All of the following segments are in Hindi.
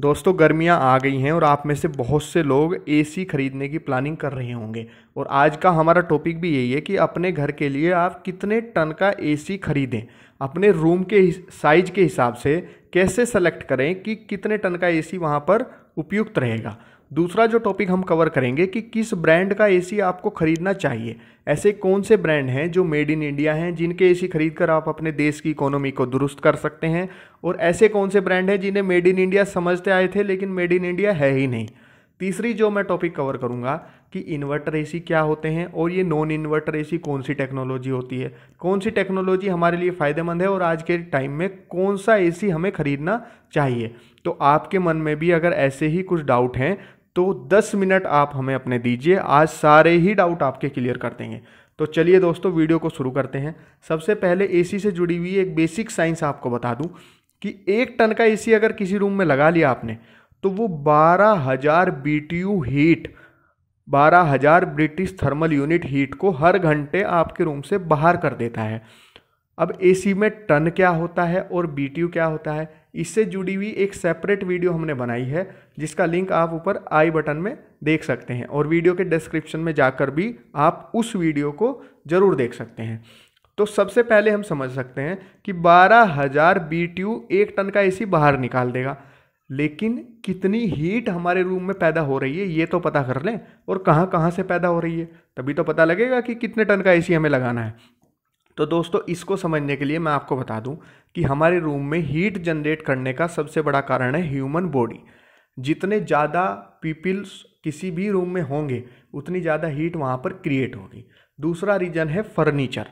दोस्तों गर्मियाँ आ गई हैं और आप में से बहुत से लोग एसी खरीदने की प्लानिंग कर रहे होंगे और आज का हमारा टॉपिक भी यही है कि अपने घर के लिए आप कितने टन का एसी खरीदें अपने रूम के साइज के हिसाब से कैसे सेलेक्ट करें कि कितने टन का एसी वहाँ पर उपयुक्त रहेगा दूसरा जो टॉपिक हम कवर करेंगे कि किस ब्रांड का एसी आपको ख़रीदना चाहिए ऐसे कौन से ब्रांड हैं जो मेड इन इंडिया हैं जिनके एसी खरीद कर आप अपने देश की इकोनॉमी को दुरुस्त कर सकते हैं और ऐसे कौन से ब्रांड हैं जिन्हें मेड इन इंडिया समझते आए थे लेकिन मेड इन इंडिया है ही नहीं तीसरी जो मैं टॉपिक कवर करूंगा कि इन्वर्टर एसी क्या होते हैं और ये नॉन इन्वर्टर एसी कौन सी टेक्नोलॉजी होती है कौन सी टेक्नोलॉजी हमारे लिए फ़ायदेमंद है और आज के टाइम में कौन सा एसी हमें ख़रीदना चाहिए तो आपके मन में भी अगर ऐसे ही कुछ डाउट हैं तो 10 मिनट आप हमें अपने दीजिए आज सारे ही डाउट आपके क्लियर कर देंगे तो चलिए दोस्तों वीडियो को शुरू करते हैं सबसे पहले ए से जुड़ी हुई एक बेसिक साइंस आपको बता दूँ कि एक टन का ए अगर किसी रूम में लगा लिया आपने तो वो बारह हजार बी हीट बारह हजार ब्रिटिश थर्मल यूनिट हीट को हर घंटे आपके रूम से बाहर कर देता है अब एसी में टन क्या होता है और बी क्या होता है इससे जुड़ी हुई एक सेपरेट वीडियो हमने बनाई है जिसका लिंक आप ऊपर आई बटन में देख सकते हैं और वीडियो के डिस्क्रिप्शन में जाकर भी आप उस वीडियो को ज़रूर देख सकते हैं तो सबसे पहले हम समझ सकते हैं कि बारह हज़ार बी एक टन का एसी बाहर निकाल देगा लेकिन कितनी हीट हमारे रूम में पैदा हो रही है ये तो पता कर लें और कहाँ कहाँ से पैदा हो रही है तभी तो पता लगेगा कि कितने टन का एसी हमें लगाना है तो दोस्तों इसको समझने के लिए मैं आपको बता दूं कि हमारे रूम में हीट जनरेट करने का सबसे बड़ा कारण है ह्यूमन बॉडी जितने ज़्यादा पीपल्स किसी भी रूम में होंगे उतनी ज़्यादा हीट वहाँ पर क्रिएट होगी दूसरा रीज़न है फर्नीचर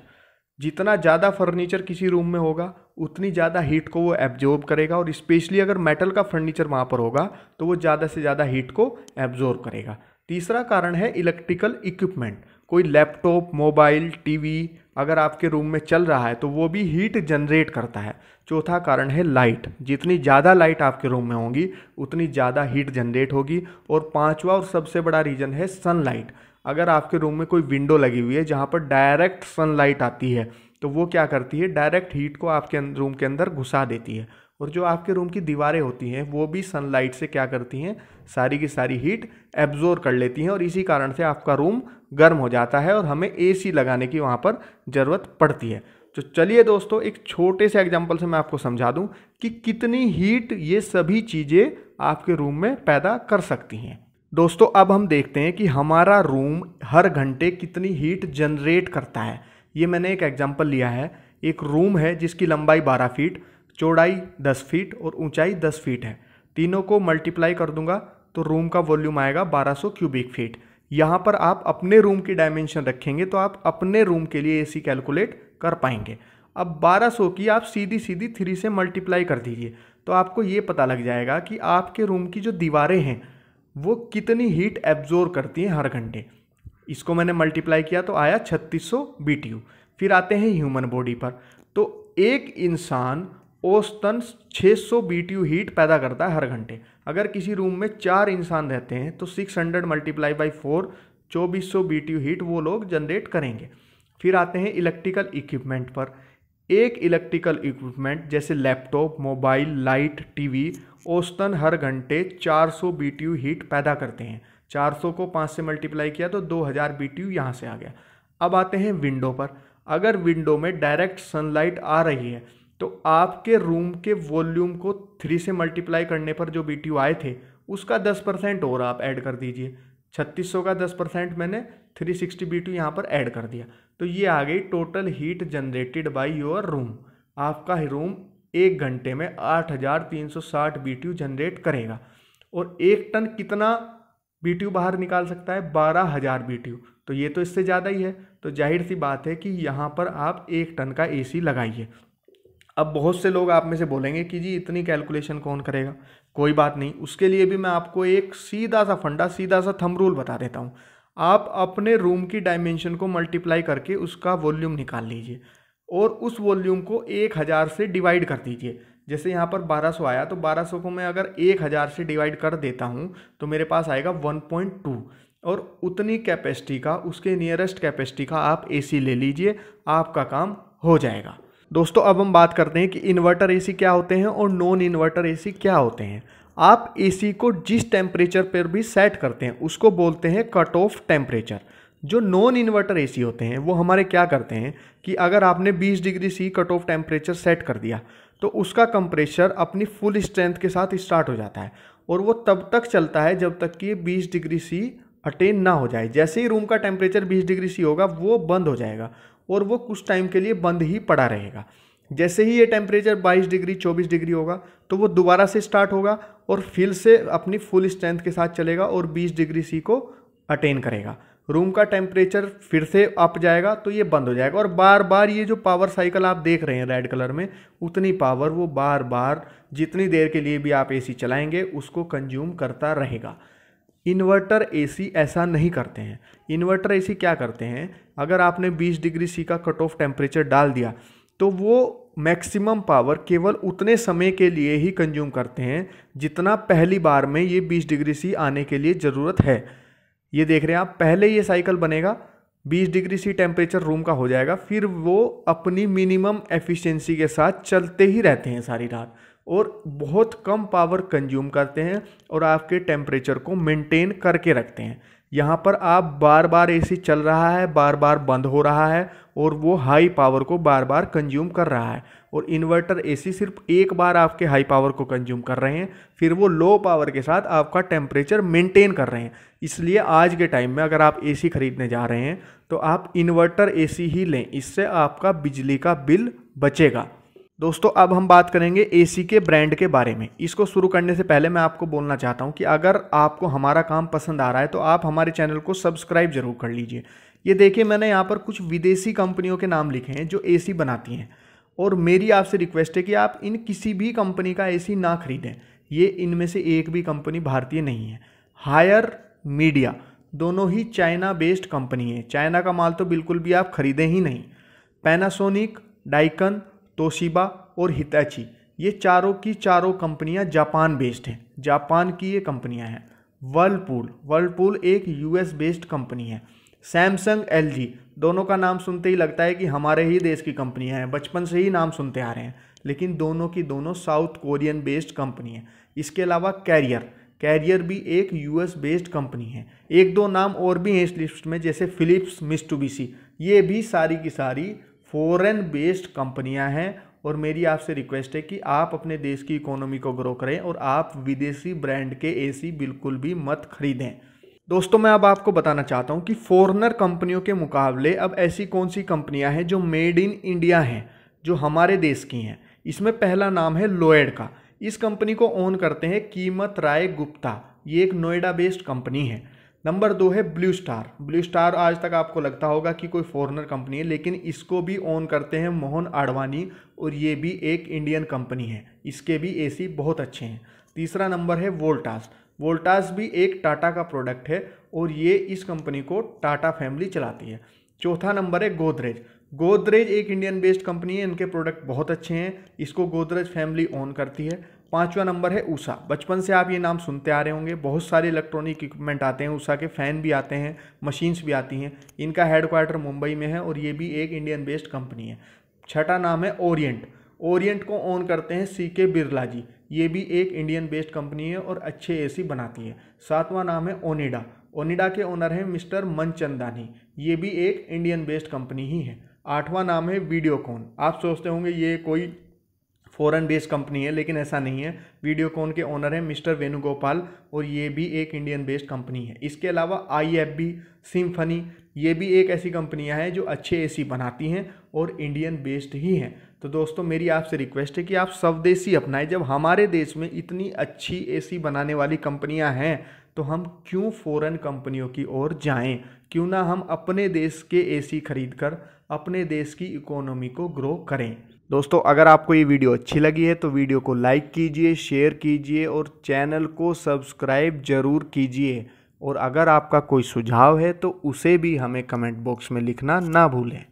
जितना ज़्यादा फर्नीचर किसी रूम में होगा उतनी ज़्यादा हीट को वो एब्जॉर्ब करेगा और स्पेशली अगर मेटल का फर्नीचर वहाँ पर होगा तो वो ज़्यादा से ज़्यादा हीट को एब्जॉर्ब करेगा तीसरा कारण है इलेक्ट्रिकल इक्विपमेंट कोई लैपटॉप मोबाइल टीवी अगर आपके रूम में चल रहा है तो वो भी हीट जनरेट करता है चौथा कारण है लाइट जितनी ज़्यादा लाइट आपके रूम में होगी उतनी ज़्यादा हीट जनरेट होगी और पांचवा और सबसे बड़ा रीज़न है सनलाइट अगर आपके रूम में कोई विंडो लगी हुई है जहाँ पर डायरेक्ट सनलाइट आती है तो वो क्या करती है डायरेक्ट हीट को आपके रूम अं-, के अंदर घुसा देती है और जो आपके रूम की दीवारें होती हैं वो भी सनलाइट से क्या करती हैं सारी की सारी हीट एब्जोर्व कर लेती हैं और इसी कारण से आपका रूम गर्म हो जाता है और हमें एसी लगाने की वहाँ पर ज़रूरत पड़ती है तो चलिए दोस्तों एक छोटे से एग्जाम्पल से मैं आपको समझा दूँ कि कितनी हीट ये सभी चीज़ें आपके रूम में पैदा कर सकती हैं दोस्तों अब हम देखते हैं कि हमारा रूम हर घंटे कितनी हीट जनरेट करता है ये मैंने एक एग्जांपल लिया है एक रूम है जिसकी लंबाई 12 फीट चौड़ाई 10 फीट और ऊंचाई 10 फीट है तीनों को मल्टीप्लाई कर दूंगा तो रूम का वॉल्यूम आएगा 1200 क्यूबिक फीट यहाँ पर आप अपने रूम की डायमेंशन रखेंगे तो आप अपने रूम के लिए एसी कैलकुलेट कर पाएंगे अब 1200 की आप सीधी सीधी थ्री से मल्टीप्लाई कर दीजिए तो आपको ये पता लग जाएगा कि आपके रूम की जो दीवारें हैं वो कितनी हीट एब्जोर्व करती हैं हर घंटे इसको मैंने मल्टीप्लाई किया तो आया 3600 बीटीयू फिर आते हैं ह्यूमन बॉडी पर तो एक इंसान औसतन 600 सौ हीट पैदा करता है हर घंटे अगर किसी रूम में चार इंसान रहते हैं तो 600 हंड्रेड मल्टीप्लाई बाई फोर चौबीस सौ हीट वो लोग जनरेट करेंगे फिर आते हैं इलेक्ट्रिकल इक्विपमेंट पर एक इलेक्ट्रिकल इक्विपमेंट जैसे लैपटॉप मोबाइल लाइट टीवी औसतन हर घंटे 400 बीटीयू हीट पैदा करते हैं 400 को 5 से मल्टीप्लाई किया तो 2000 बीटीयू यहाँ से आ गया अब आते हैं विंडो पर अगर विंडो में डायरेक्ट सनलाइट आ रही है तो आपके रूम के वॉल्यूम को थ्री से मल्टीप्लाई करने पर जो बी आए थे उसका दस परसेंट और आप ऐड कर दीजिए छत्तीस सौ का दस परसेंट मैंने थ्री सिक्सटी बी टू यहाँ पर ऐड कर दिया तो ये आ गई total heat generated by your room आपका ही रूम एक घंटे में 8,360 BTU जनरेट करेगा और एक टन कितना BTU बाहर निकाल सकता है 12,000 BTU तो ये तो इससे ज़्यादा ही है तो जाहिर सी बात है कि यहाँ पर आप एक टन का सी लगाइए अब बहुत से लोग आप में से बोलेंगे कि जी इतनी कैलकुलेशन कौन करेगा कोई बात नहीं उसके लिए भी मैं आपको एक सीधा सा फंडा सीधा सा थम रूल बता देता हूँ आप अपने रूम की डायमेंशन को मल्टीप्लाई करके उसका वॉल्यूम निकाल लीजिए और उस वॉल्यूम को एक हज़ार से डिवाइड कर दीजिए जैसे यहाँ पर 1200 आया तो 1200 को मैं अगर एक हज़ार से डिवाइड कर देता हूँ तो मेरे पास आएगा 1.2 और उतनी कैपेसिटी का उसके नियरेस्ट कैपेसिटी का आप एसी ले लीजिए आपका काम हो जाएगा दोस्तों अब हम बात करते हैं कि इन्वर्टर एसी क्या होते हैं और नॉन इन्वर्टर एसी क्या होते हैं आप एसी को जिस टेम्परेचर पर भी सेट करते हैं उसको बोलते हैं कट ऑफ टेम्परेचर जो नॉन इन्वर्टर एसी होते हैं वो हमारे क्या करते हैं कि अगर आपने 20 degree C cut off temperature set कर दिया तो उसका कंप्रेशर अपनी फुल स्ट्रेंथ के साथ स्टार्ट हो जाता है और वो तब तक चलता है जब तक कि बीस डिग्री सी अटेन ना हो जाए जैसे ही रूम का टेम्परेचर 20 डिग्री सी होगा वो बंद हो जाएगा और वो कुछ टाइम के लिए बंद ही पड़ा रहेगा जैसे ही ये टेम्परेचर 22 डिग्री 24 डिग्री होगा तो वो दोबारा से स्टार्ट होगा और फिर से अपनी फुल स्ट्रेंथ के साथ चलेगा और 20 डिग्री सी को अटेन करेगा रूम का टेम्परेचर फिर से अप जाएगा तो ये बंद हो जाएगा और बार बार ये जो पावर साइकिल आप देख रहे हैं रेड कलर में उतनी पावर वो बार बार जितनी देर के लिए भी आप ए चलाएंगे उसको कंज्यूम करता रहेगा इन्वर्टर एसी ऐसा नहीं करते हैं इन्वर्टर एसी क्या करते हैं अगर आपने 20 डिग्री सी का कट ऑफ टेम्परेचर डाल दिया तो वो मैक्सिमम पावर केवल उतने समय के लिए ही कंज्यूम करते हैं जितना पहली बार में ये 20 डिग्री सी आने के लिए ज़रूरत है ये देख रहे हैं आप पहले ये साइकिल बनेगा 20 डिग्री सी टेम्परेचर रूम का हो जाएगा फिर वो अपनी मिनिमम एफिशिएंसी के साथ चलते ही रहते हैं सारी रात और बहुत कम पावर कंज्यूम करते हैं और आपके टेम्परेचर को मेंटेन करके रखते हैं यहाँ पर आप बार बार एसी चल रहा है बार बार बंद हो रहा है और वो हाई पावर को बार बार कंज्यूम कर रहा है और इन्वर्टर एसी सिर्फ एक बार आपके हाई पावर को कंज्यूम कर रहे हैं फिर वो लो पावर के साथ आपका टेम्परेचर मेंटेन कर रहे हैं इसलिए आज के टाइम में अगर आप एसी खरीदने जा रहे हैं तो आप इन्वर्टर एसी ही लें इससे आपका बिजली का बिल बचेगा दोस्तों अब हम बात करेंगे एसी के ब्रांड के बारे में इसको शुरू करने से पहले मैं आपको बोलना चाहता हूँ कि अगर आपको हमारा काम पसंद आ रहा है तो आप हमारे चैनल को सब्सक्राइब जरूर कर लीजिए ये देखिए मैंने यहाँ पर कुछ विदेशी कंपनियों के नाम लिखे हैं जो एसी बनाती हैं और मेरी आपसे रिक्वेस्ट है कि आप इन किसी भी कंपनी का ए ना खरीदें ये इनमें से एक भी कंपनी भारतीय नहीं है हायर मीडिया दोनों ही चाइना बेस्ड कंपनी है चाइना का माल तो बिल्कुल भी आप खरीदें ही नहीं पैनासोनिक डाइकन तोशिबा और हितैची ये चारों की चारों कंपनियां जापान बेस्ड हैं जापान की ये कंपनियां हैं वर्लपूल वर्लपूल एक यूएस बेस्ड कंपनी है सैमसंग एलजी दोनों का नाम सुनते ही लगता है कि हमारे ही देश की कंपनियां हैं बचपन से ही नाम सुनते आ रहे हैं लेकिन दोनों की दोनों साउथ कोरियन बेस्ड कंपनी है इसके अलावा कैरियर कैरियर भी एक यूएस बेस्ड कंपनी है एक दो नाम और भी हैं इस लिस्ट में जैसे फिलिप्स मिस्टूबीसी ये भी सारी की सारी फॉरेन बेस्ड कंपनियां हैं और मेरी आपसे रिक्वेस्ट है कि आप अपने देश की इकोनॉमी को ग्रो करें और आप विदेशी ब्रांड के एसी बिल्कुल भी मत खरीदें दोस्तों मैं अब आपको बताना चाहता हूँ कि फॉरनर कंपनियों के मुकाबले अब ऐसी कौन सी कंपनियाँ हैं जो मेड इन इंडिया हैं जो हमारे देश की हैं इसमें पहला नाम है लोएड का इस कंपनी को ओन करते हैं कीमत राय गुप्ता ये एक नोएडा बेस्ड कंपनी है नंबर दो है ब्लू स्टार ब्लू स्टार आज तक आपको लगता होगा कि कोई फॉरनर कंपनी है लेकिन इसको भी ओन करते हैं मोहन आडवाणी और ये भी एक इंडियन कंपनी है इसके भी एसी बहुत अच्छे हैं तीसरा नंबर है वोल्टास वोल्टास भी एक टाटा का प्रोडक्ट है और ये इस कंपनी को टाटा फैमिली चलाती है चौथा नंबर है गोदरेज गोदरेज एक इंडियन बेस्ड कंपनी है इनके प्रोडक्ट बहुत अच्छे हैं इसको गोदरेज फैमिली ओन करती है पाँचवा नंबर है ऊषा बचपन से आप ये नाम सुनते आ रहे होंगे बहुत सारे इलेक्ट्रॉनिक इक्विपमेंट आते हैं ऊषा के फ़ैन भी आते हैं मशीन्स भी आती हैं इनका हेडक्वार्टर मुंबई में है और ये भी एक इंडियन बेस्ड कंपनी है छठा नाम है ओरिएंट ओरिएंट को ऑन करते हैं सी के बिरला जी ये भी एक इंडियन बेस्ड कंपनी है और अच्छे ए बनाती है सातवां नाम है ओनिडा ओनिडा के ओनर हैं मिस्टर मनचंदानी ये भी एक इंडियन बेस्ड कंपनी ही है आठवां नाम है वीडियोकॉन आप सोचते होंगे ये कोई फ़ॉरन बेस्ड कंपनी है लेकिन ऐसा नहीं है वीडियोकॉन के ओनर हैं मिस्टर वेणुगोपाल और ये भी एक इंडियन बेस्ड कंपनी है इसके अलावा आई एफ बी सिम्फनी ये भी एक ऐसी कंपनियां हैं जो अच्छे एसी बनाती हैं और इंडियन बेस्ड ही हैं तो दोस्तों मेरी आपसे रिक्वेस्ट है कि आप स्वदेशी अपनाएं जब हमारे देश में इतनी अच्छी एसी बनाने वाली कंपनियां हैं तो हम क्यों फॉरेन कंपनियों की ओर जाएं क्यों ना हम अपने देश के एसी खरीद कर अपने देश की इकोनॉमी को ग्रो करें दोस्तों अगर आपको ये वीडियो अच्छी लगी है तो वीडियो को लाइक कीजिए शेयर कीजिए और चैनल को सब्सक्राइब ज़रूर कीजिए और अगर आपका कोई सुझाव है तो उसे भी हमें कमेंट बॉक्स में लिखना ना भूलें